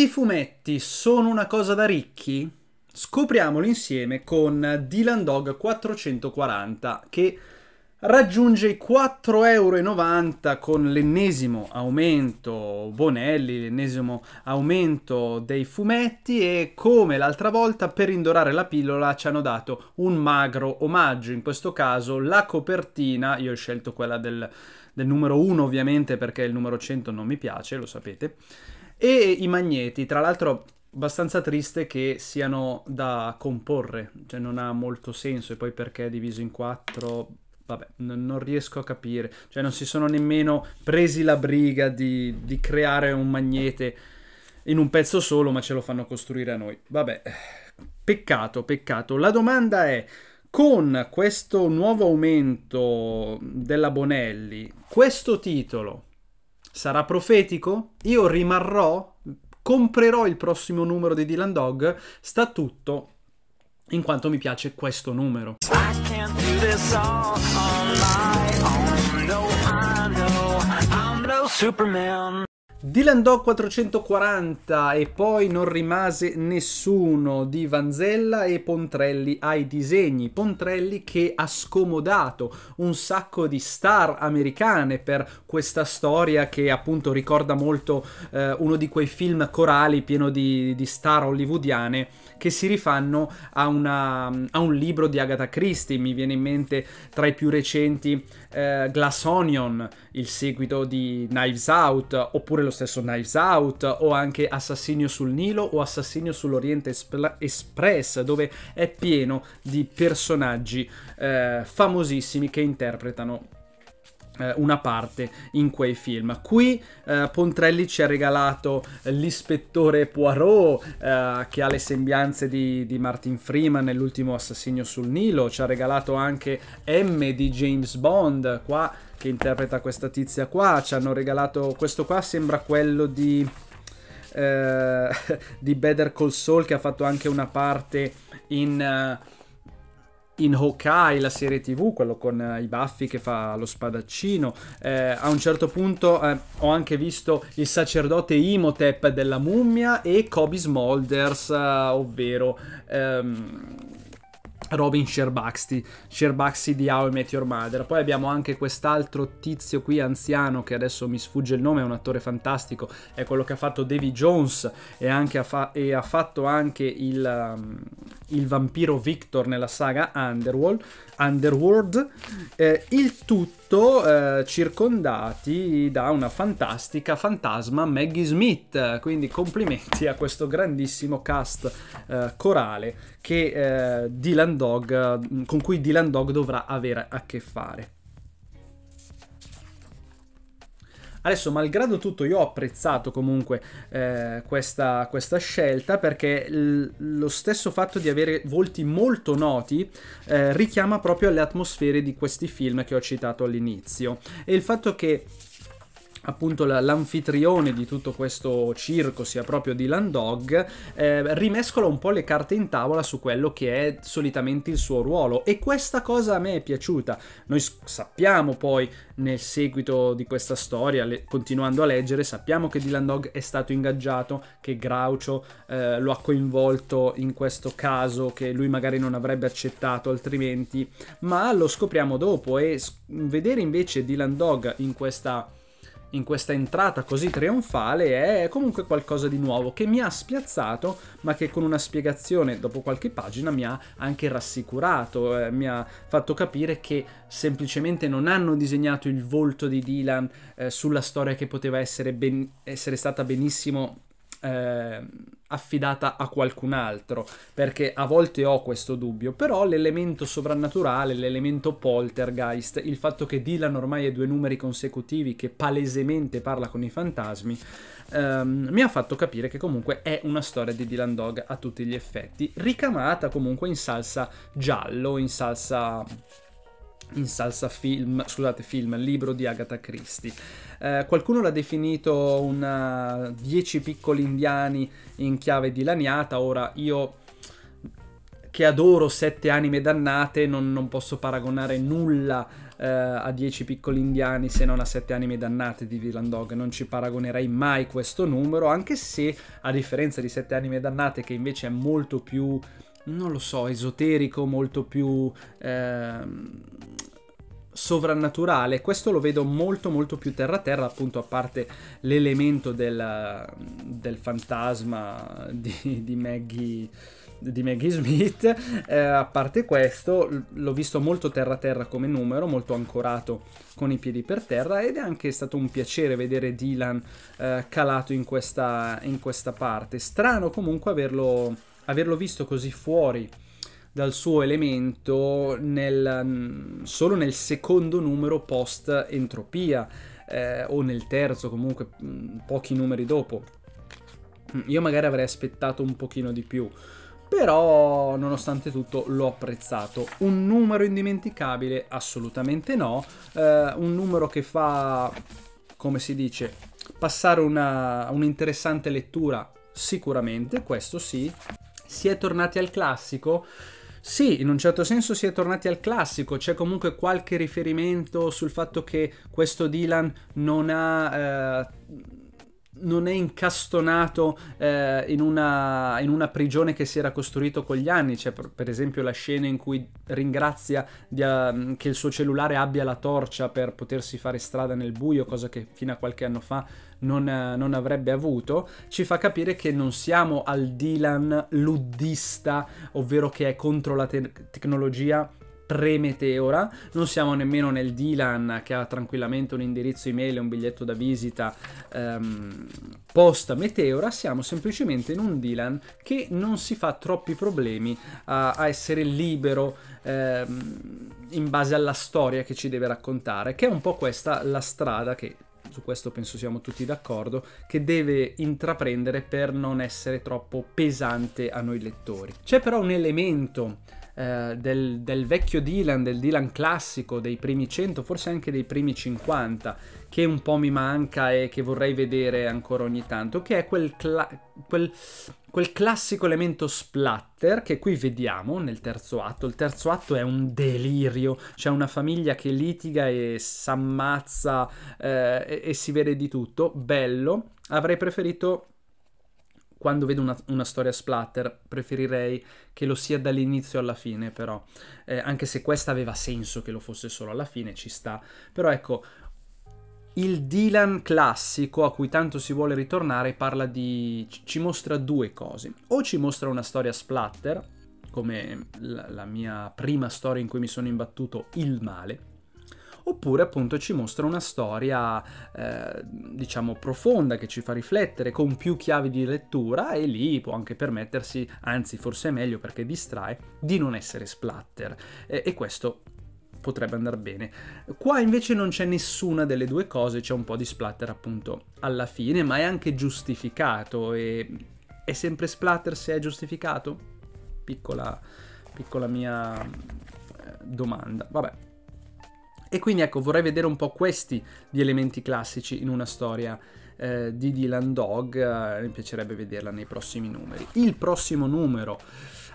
I fumetti sono una cosa da ricchi? Scopriamolo insieme con Dylan Dog 440 che raggiunge i 4,90 euro con l'ennesimo aumento Bonelli, l'ennesimo aumento dei fumetti e come l'altra volta per indorare la pillola ci hanno dato un magro omaggio, in questo caso la copertina, io ho scelto quella del, del numero 1 ovviamente perché il numero 100 non mi piace, lo sapete, e i magneti, tra l'altro abbastanza triste che siano da comporre, cioè non ha molto senso e poi perché è diviso in quattro, vabbè, non riesco a capire, cioè non si sono nemmeno presi la briga di, di creare un magnete in un pezzo solo, ma ce lo fanno costruire a noi. Vabbè, peccato, peccato. La domanda è, con questo nuovo aumento della Bonelli, questo titolo sarà profetico? Io rimarrò? Comprerò il prossimo numero di Dylan Dog? Sta tutto in quanto mi piace questo numero. Superman. Dylan Do 440 e poi non rimase nessuno di Vanzella e Pontrelli ai disegni. Pontrelli che ha scomodato un sacco di star americane per questa storia che appunto ricorda molto eh, uno di quei film corali pieno di, di star hollywoodiane che si rifanno a, una, a, un libro di Agatha Christie. Mi viene in mente tra i più recenti eh, Glass Onion, il seguito di Knives Out, oppure lo stesso Knives Out o anche Assassinio sul Nilo o Assassinio sull'Oriente Express dove è pieno di personaggi eh, famosissimi che interpretano eh, una parte in quei film. Qui eh, Pontrelli ci ha regalato l'ispettore Poirot eh, che ha le sembianze di, di Martin Freeman nell'ultimo assassino sul Nilo, ci ha regalato anche M di James Bond qua che interpreta questa tizia qua, ci hanno regalato questo qua sembra quello di eh, di Better Call Saul che ha fatto anche una parte in uh, in Hawkeye, la serie tv, quello con eh, i baffi che fa lo spadaccino. Eh, a un certo punto eh, ho anche visto il sacerdote Imhotep della mummia e Kobe Smolders, eh, ovvero... Ehm, Robin Sherbaxty, Sherbaxty di How I Met Your Mother. Poi abbiamo anche quest'altro tizio qui anziano che adesso mi sfugge il nome, è un attore fantastico, è quello che ha fatto Davy Jones e, anche ha, fa- e ha, fatto anche il, um, il, vampiro Victor nella saga Underworld. Underworld. Eh, il tutto eh, circondati da una fantastica fantasma Maggie Smith, quindi complimenti a questo grandissimo cast eh, corale che eh, Dylan Dog, eh, con cui Dylan Dog dovrà avere a che fare. Adesso, malgrado tutto, io ho apprezzato comunque eh, questa, questa, scelta perché lo stesso fatto di avere volti molto noti eh, richiama proprio alle atmosfere di questi film che ho citato all'inizio. E il fatto che appunto l'anfitrione di tutto questo circo sia proprio Dylan Dog, eh, rimescola un po' le carte in tavola su quello che è solitamente il suo ruolo e questa cosa a me è piaciuta. Noi sappiamo poi nel seguito di questa storia, le, continuando a leggere, sappiamo che Dylan Dog è stato ingaggiato, che Groucho eh, lo ha coinvolto in questo caso che lui magari non avrebbe accettato altrimenti, ma lo scopriamo dopo e vedere invece Dylan Dog in questa in questa entrata così trionfale è comunque qualcosa di nuovo che mi ha spiazzato ma che con una spiegazione dopo qualche pagina mi ha anche rassicurato, eh, mi ha fatto capire che semplicemente non hanno disegnato il volto di Dylan eh, sulla storia che poteva essere, ben, essere stata benissimo eh, affidata a qualcun altro, perché a volte ho questo dubbio, però l'elemento sovrannaturale, l'elemento poltergeist, il fatto che Dylan ormai è due numeri consecutivi che palesemente parla con i fantasmi, ehm, mi ha fatto capire che comunque è una storia di Dylan Dog a tutti gli effetti, ricamata comunque in salsa giallo, in salsa in salsa film, scusate, film, libro di Agatha Christie. Eh, qualcuno l'ha definito una 10 eh, piccoli indiani in chiave di laniata, ora io che adoro sette anime dannate non, non posso paragonare nulla eh, a 10 piccoli indiani se non a sette anime dannate di Dylan Dog, non ci paragonerei mai questo numero, anche se a differenza di sette anime dannate che invece è molto più non lo so, esoterico, molto più eh, sovrannaturale, questo lo vedo molto molto più terra-terra, appunto a parte l'elemento del, del, fantasma di, di Maggie di Maggie Smith. Eh, a parte questo, l'ho visto molto terra-terra come numero, molto ancorato con i piedi per terra ed è anche stato un piacere vedere Dylan eh, calato in questa, in questa parte. Strano comunque averlo, averlo visto così fuori dal suo elemento nel, mm, solo nel secondo numero post entropia eh, o nel terzo comunque mm, pochi numeri dopo. Mm, io magari avrei aspettato un pochino di più, però nonostante tutto l'ho apprezzato. Un numero indimenticabile? Assolutamente no, eh, un numero che fa, come si dice, passare un'interessante un lettura sicuramente, questo sì. Si è tornati al classico? Sì, in un certo senso si è tornati al classico, c'è comunque qualche riferimento sul fatto che questo Dylan non ha... Eh, non è incastonato eh, in, una, in, una, prigione che si era costruito con gli anni. C'è cioè, per, esempio la scena in cui ringrazia di, uh, che il suo cellulare abbia la torcia per potersi fare strada nel buio, cosa che fino a qualche anno fa non, uh, non avrebbe avuto. Ci fa capire che non siamo al Dylan luddista, ovvero che è contro la te- tecnologia premeteora, non siamo nemmeno nel Dylan che ha tranquillamente un indirizzo email e un biglietto da visita ehm, post-meteora, siamo semplicemente in un Dylan che non si fa troppi problemi a, a essere libero ehm, in base alla storia che ci deve raccontare, che è un po' questa la strada che su questo penso siamo tutti d'accordo, che deve intraprendere per non essere troppo pesante a noi lettori. C'è però un elemento eh, del, del, vecchio Dylan, del Dylan classico, dei primi 100, forse anche dei primi 50, che un po' mi manca e che vorrei vedere ancora ogni tanto, che è quel, cla quel, quel classico elemento splatter che qui vediamo nel terzo atto. Il terzo atto è un delirio, c'è una famiglia che litiga e s'ammazza eh, e, e si vede di tutto, bello. Avrei preferito quando vedo una, una, storia splatter preferirei che lo sia dall'inizio alla fine però, eh, anche se questa aveva senso che lo fosse solo alla fine, ci sta, però ecco, il Dylan classico a cui tanto si vuole ritornare parla di... ci mostra due cose, o ci mostra una storia splatter, come la, la mia prima storia in cui mi sono imbattuto, il male, oppure appunto ci mostra una storia eh, diciamo profonda che ci fa riflettere con più chiavi di lettura e lì può anche permettersi, anzi forse è meglio perché distrae, di non essere splatter e, e questo potrebbe andare bene. Qua invece non c'è nessuna delle due cose, c'è un po' di splatter appunto alla fine, ma è anche giustificato e è sempre splatter se è giustificato? Piccola, piccola mia eh, domanda. Vabbè, e quindi ecco, vorrei vedere un po' questi gli elementi classici in una storia eh, di Dylan Dog, eh, mi piacerebbe vederla nei prossimi numeri. Il prossimo numero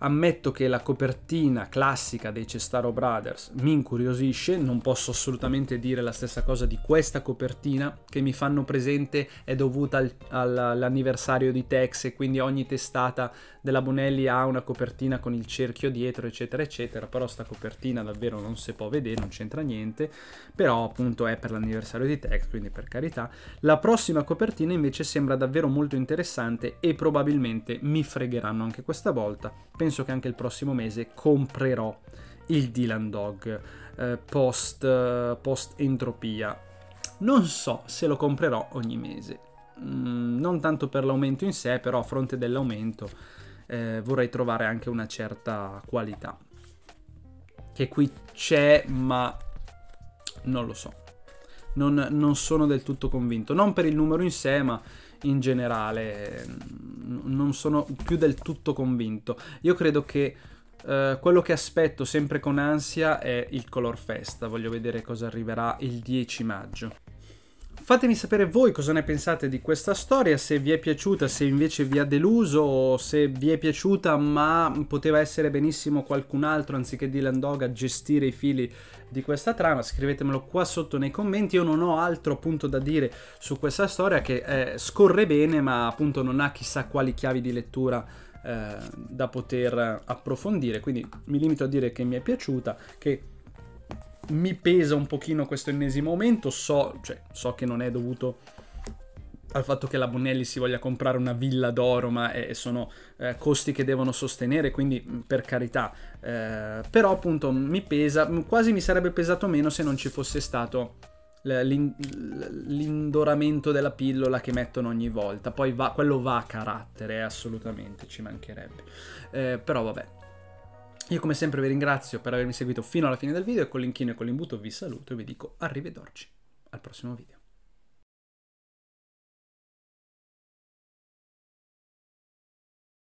Ammetto che la copertina classica dei Cestaro Brothers mi incuriosisce, non posso assolutamente dire la stessa cosa di questa copertina che mi fanno presente è dovuta al, all'anniversario di Tex e quindi ogni testata della Bonelli ha una copertina con il cerchio dietro eccetera eccetera, però sta copertina davvero non si può vedere, non c'entra niente, però appunto è per l'anniversario di Tex, quindi per carità. La prossima copertina invece sembra davvero molto interessante e probabilmente mi fregheranno anche questa volta. Penso penso che anche il prossimo mese comprerò il Dylan Dog eh, post, eh, post entropia. Non so se lo comprerò ogni mese, mm, non tanto per l'aumento in sé, però a fronte dell'aumento eh, vorrei trovare anche una certa qualità. Che qui c'è, ma non lo so non, non sono del tutto convinto. Non per il numero in sé, ma in generale mm, non sono più del tutto convinto. Io credo che eh, quello che aspetto sempre con ansia è il Color Festa, voglio vedere cosa arriverà il 10 maggio. Fatemi sapere voi cosa ne pensate di questa storia, se vi è piaciuta, se invece vi ha deluso, o se vi è piaciuta ma poteva essere benissimo qualcun altro anziché Dylan Dog a gestire i fili di questa trama, scrivetemelo qua sotto nei commenti, io non ho altro appunto da dire su questa storia che eh, scorre bene ma appunto non ha chissà quali chiavi di lettura eh, da poter approfondire, quindi mi limito a dire che mi è piaciuta, che mi pesa un pochino questo ennesimo aumento, so, cioè, so che non è dovuto al fatto che la Bonelli si voglia comprare una villa d'oro, ma eh, sono eh, costi che devono sostenere, quindi per carità, eh, però appunto mi pesa, quasi mi sarebbe pesato meno se non ci fosse stato l'indoramento della pillola che mettono ogni volta, poi va, quello va a carattere, assolutamente, ci mancherebbe, eh, però vabbè. Io come sempre vi ringrazio per avermi seguito fino alla fine del video e con l'inchino e con l'imbuto vi saluto e vi dico arrivederci al prossimo video.